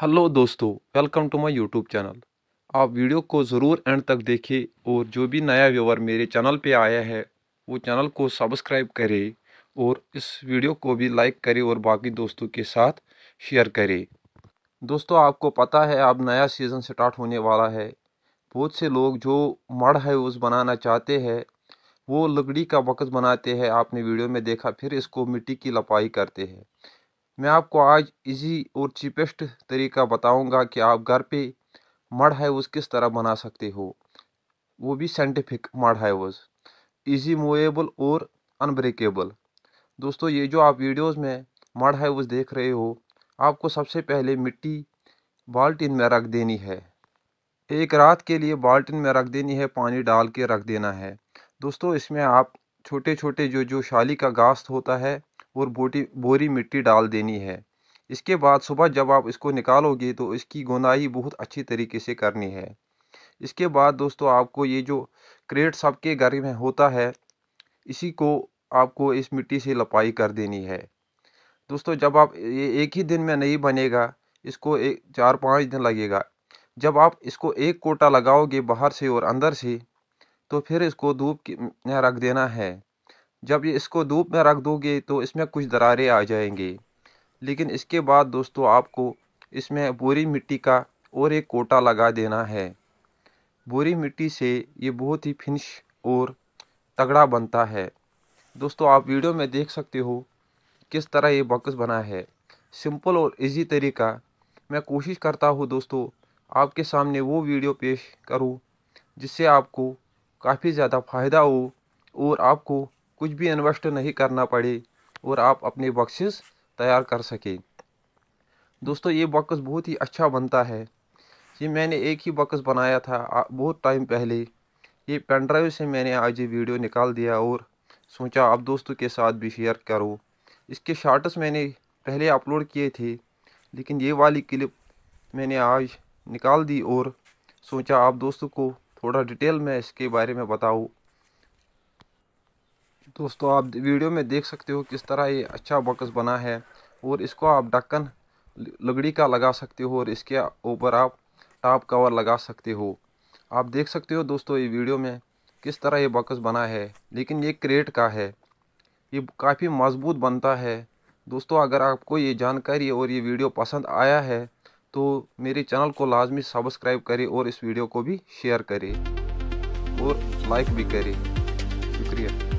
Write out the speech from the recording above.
hello दोस्तों welcome to my YouTube channel आप video को ज़रूर एंड तक देखें और जो भी नया व्यूवर मेरे चैनल पे आया है वो चैनल को सब्सक्राइब करें और इस वीडियो को भी लाइक करें और बाकी दोस्तों के साथ शेयर करें दोस्तों आपको पता है अब नया सीज़न स्टार्ट होने वाला है बहुत से लोग जो मड़ हाउस बनाना चाहते हैं वो लकड़ी का बकस बनाते हैं आपने वीडियो में देखा फिर इसको मिट्टी की लपाई करते हैं मैं आपको आज इजी और चीपेस्ट तरीका बताऊंगा कि आप घर पे मड हाइवस किस तरह बना सकते हो वो भी scientific mud hives easy movable और अनब्रेकेबल दोस्तों ये जो आप वीडियोस में मड हाइवस देख रहे हो आपको सबसे पहले मिट्टी बाल्टीन में रख देनी है एक रात के लिए बाल्टिन में रख देनी है पानी डाल के रख देना है दोस्तों इसमें आप छोटे छोटे जो जो शाली का घास होता है और बोटी बोरी मिट्टी डाल देनी है इसके बाद सुबह जब आप इसको निकालोगे तो इसकी गुनाई बहुत अच्छी तरीके से करनी है इसके बाद दोस्तों आपको ये जो क्रेट सबके घर में होता है इसी को आपको इस मिट्टी से लपाई कर देनी है दोस्तों जब आप ये एक ही दिन में नहीं बनेगा इसको एक चार पाँच दिन लगेगा जब आप इसको एक कोटा लगाओगे बाहर से और अंदर से तो फिर इसको धूप में रख देना है जब ये इसको धूप में रख दोगे तो इसमें कुछ दरारें आ जाएंगे लेकिन इसके बाद दोस्तों आपको इसमें बोरी मिट्टी का और एक कोटा लगा देना है बोरी मिट्टी से ये बहुत ही फिनिश और तगड़ा बनता है दोस्तों आप वीडियो में देख सकते हो किस तरह ये बॉक्स बना है सिंपल और इजी तरीका मैं कोशिश करता हूँ दोस्तों आपके सामने वो वीडियो पेश करूँ जिससे आपको काफ़ी ज़्यादा फ़ायदा हो और आपको कुछ भी इन्वेस्ट नहीं करना पड़े और आप अपने बॉक्सेस तैयार कर सकें दोस्तों ये बॉक्स बहुत ही अच्छा बनता है ये मैंने एक ही बॉक्स बनाया था बहुत टाइम पहले ये पेन ड्राइव से मैंने आज ये वीडियो निकाल दिया और सोचा आप दोस्तों के साथ भी शेयर करो इसके शार्ट्स मैंने पहले अपलोड किए थे लेकिन ये वाली क्लिप मैंने आज निकाल दी और सोचा आप दोस्तों को थोड़ा डिटेल में इसके बारे में बताऊँ दोस्तों आप वीडियो में देख सकते हो किस तरह ये अच्छा बॉक्स बना है और इसको आप ढक्कन लकड़ी का लगा सकते हो और इसके ऊपर आप टॉप कवर लगा सकते हो आप देख सकते हो दोस्तों ये वीडियो में किस तरह ये बॉक्स बना है लेकिन ये क्रेट का है ये काफ़ी मजबूत बनता है दोस्तों अगर आपको ये जानकारी और ये वीडियो पसंद आया है तो मेरे चैनल को लाजमी सब्सक्राइब करें और इस वीडियो को भी शेयर करें और लाइक भी करें शुक्रिया